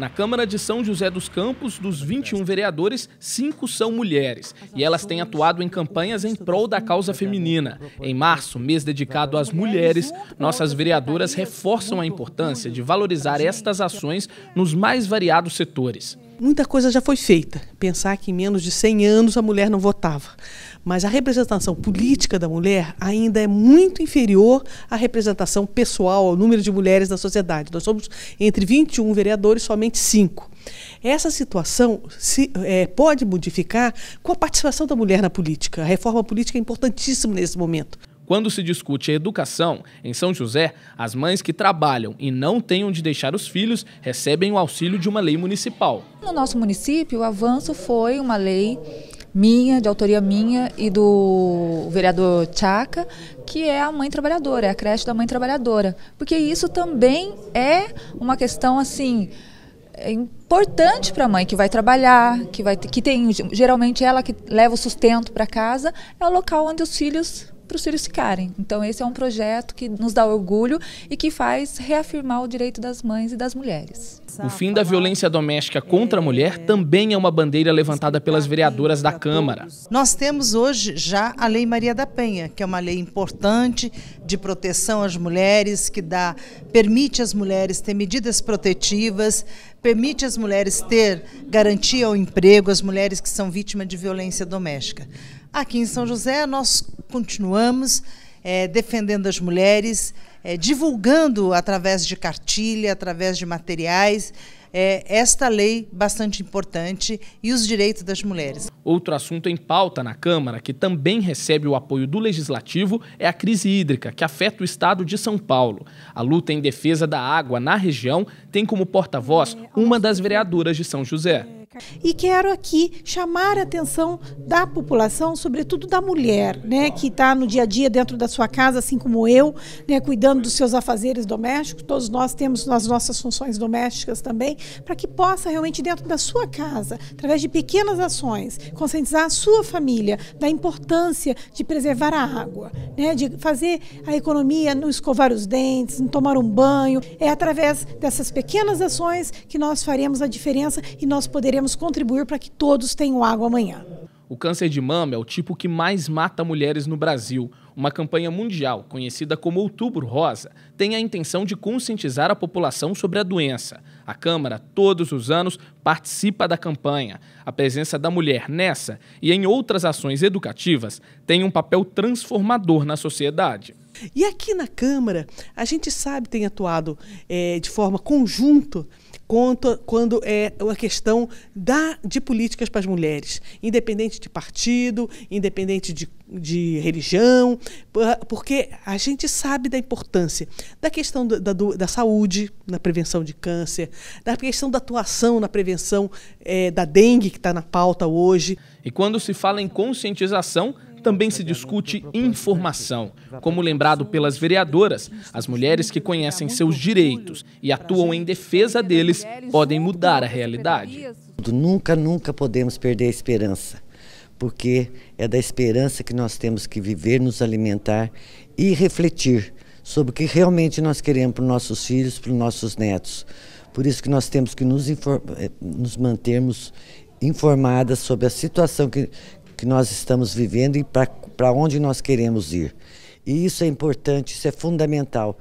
Na Câmara de São José dos Campos, dos 21 vereadores, cinco são mulheres e elas têm atuado em campanhas em prol da causa feminina. Em março, mês dedicado às mulheres, nossas vereadoras reforçam a importância de valorizar estas ações nos mais variados setores. Muita coisa já foi feita. Pensar que em menos de 100 anos a mulher não votava. Mas a representação política da mulher ainda é muito inferior à representação pessoal, ao número de mulheres na sociedade. Nós somos entre 21 vereadores, somente 5. Essa situação se, é, pode modificar com a participação da mulher na política. A reforma política é importantíssima nesse momento. Quando se discute a educação, em São José, as mães que trabalham e não têm onde deixar os filhos recebem o auxílio de uma lei municipal. No nosso município, o avanço foi uma lei minha, de autoria minha e do vereador Tchaca, que é a mãe trabalhadora, é a creche da mãe trabalhadora. Porque isso também é uma questão assim importante para a mãe que vai trabalhar, que vai que tem geralmente ela que leva o sustento para casa, é o local onde os filhos para os filhos ficarem. Então esse é um projeto que nos dá orgulho e que faz reafirmar o direito das mães e das mulheres. O fim da violência doméstica contra a mulher também é uma bandeira levantada pelas vereadoras da Câmara. Nós temos hoje já a Lei Maria da Penha, que é uma lei importante de proteção às mulheres, que dá permite às mulheres ter medidas protetivas, permite às mulheres ter garantia ao emprego, as mulheres que são vítimas de violência doméstica. Aqui em São José, nós continuamos é, defendendo as mulheres, é, divulgando através de cartilha, através de materiais é, esta lei bastante importante e os direitos das mulheres. Outro assunto em pauta na Câmara, que também recebe o apoio do Legislativo, é a crise hídrica, que afeta o estado de São Paulo. A luta em defesa da água na região tem como porta-voz é, uma das vereadoras de São José. E quero aqui chamar a atenção da população, sobretudo da mulher, né, que está no dia a dia dentro da sua casa, assim como eu, né, cuidando dos seus afazeres domésticos. Todos nós temos as nossas funções domésticas também, para que possa realmente dentro da sua casa, através de pequenas ações, conscientizar a sua família da importância de preservar a água, né, de fazer a economia no escovar os dentes, no tomar um banho. É através dessas pequenas ações que nós faremos a diferença e nós poderemos vamos contribuir para que todos tenham água amanhã. O câncer de mama é o tipo que mais mata mulheres no Brasil. Uma campanha mundial, conhecida como Outubro Rosa, tem a intenção de conscientizar a população sobre a doença. A Câmara, todos os anos, participa da campanha. A presença da mulher nessa e em outras ações educativas tem um papel transformador na sociedade. E aqui na Câmara, a gente sabe, tem atuado é, de forma conjunta quanto, quando é a questão da, de políticas para as mulheres, independente de partido, independente de, de religião, porque a gente sabe da importância da questão da, da, saúde, na prevenção de câncer, da questão da atuação na prevenção é, da dengue, que está na pauta hoje. E quando se fala em conscientização, também se discute informação. Como lembrado pelas vereadoras, as mulheres que conhecem seus direitos e atuam em defesa deles podem mudar a realidade. Nunca, nunca podemos perder a esperança, porque é da esperança que nós temos que viver, nos alimentar e refletir sobre o que realmente nós queremos para os nossos filhos, para os nossos netos. Por isso que nós temos que nos, eh, nos mantermos informadas sobre a situação que, que nós estamos vivendo e para onde nós queremos ir. E isso é importante, isso é fundamental.